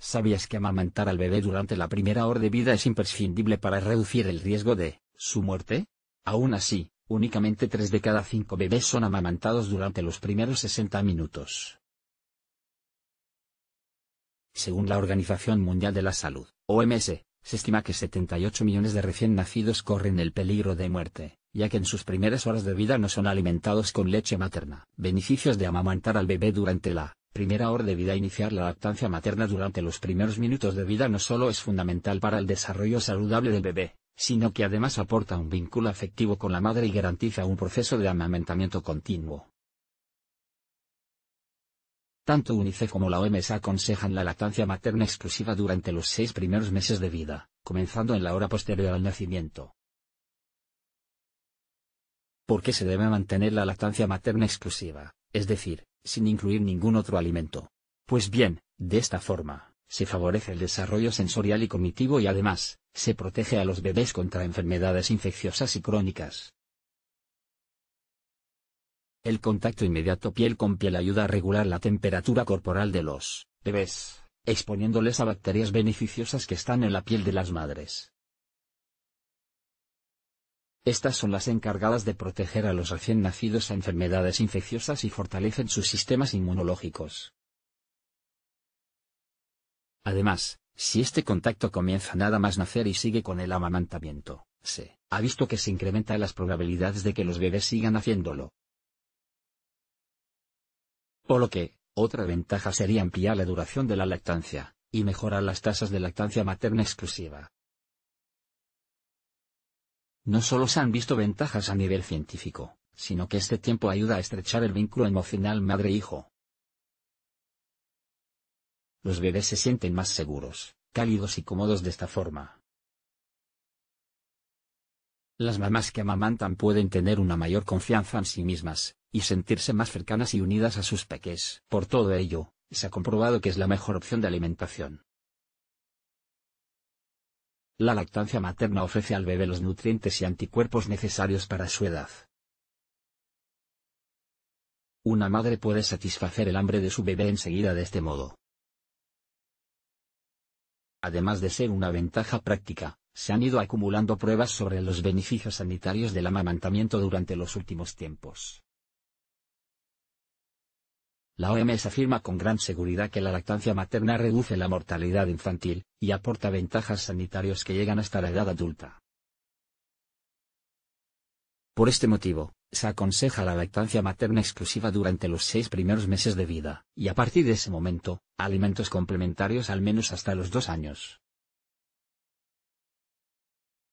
¿Sabías que amamantar al bebé durante la primera hora de vida es imprescindible para reducir el riesgo de su muerte? Aún así, únicamente 3 de cada 5 bebés son amamantados durante los primeros 60 minutos. Según la Organización Mundial de la Salud, OMS, se estima que 78 millones de recién nacidos corren el peligro de muerte, ya que en sus primeras horas de vida no son alimentados con leche materna. Beneficios de amamantar al bebé durante la primera hora de vida Iniciar la lactancia materna durante los primeros minutos de vida no solo es fundamental para el desarrollo saludable del bebé, sino que además aporta un vínculo afectivo con la madre y garantiza un proceso de amamentamiento continuo. Tanto UNICEF como la OMS aconsejan la lactancia materna exclusiva durante los seis primeros meses de vida, comenzando en la hora posterior al nacimiento. ¿Por qué se debe mantener la lactancia materna exclusiva, es decir, sin incluir ningún otro alimento. Pues bien, de esta forma, se favorece el desarrollo sensorial y cognitivo y además, se protege a los bebés contra enfermedades infecciosas y crónicas. El contacto inmediato piel con piel ayuda a regular la temperatura corporal de los bebés, exponiéndoles a bacterias beneficiosas que están en la piel de las madres. Estas son las encargadas de proteger a los recién nacidos a enfermedades infecciosas y fortalecen sus sistemas inmunológicos. Además, si este contacto comienza nada más nacer y sigue con el amamantamiento, se ha visto que se incrementan las probabilidades de que los bebés sigan haciéndolo. Por lo que, otra ventaja sería ampliar la duración de la lactancia, y mejorar las tasas de lactancia materna exclusiva. No solo se han visto ventajas a nivel científico, sino que este tiempo ayuda a estrechar el vínculo emocional madre-hijo. Los bebés se sienten más seguros, cálidos y cómodos de esta forma. Las mamás que amamantan pueden tener una mayor confianza en sí mismas, y sentirse más cercanas y unidas a sus peques. Por todo ello, se ha comprobado que es la mejor opción de alimentación. La lactancia materna ofrece al bebé los nutrientes y anticuerpos necesarios para su edad. Una madre puede satisfacer el hambre de su bebé enseguida de este modo. Además de ser una ventaja práctica, se han ido acumulando pruebas sobre los beneficios sanitarios del amamantamiento durante los últimos tiempos. La OMS afirma con gran seguridad que la lactancia materna reduce la mortalidad infantil, y aporta ventajas sanitarias que llegan hasta la edad adulta. Por este motivo, se aconseja la lactancia materna exclusiva durante los seis primeros meses de vida, y a partir de ese momento, alimentos complementarios al menos hasta los dos años.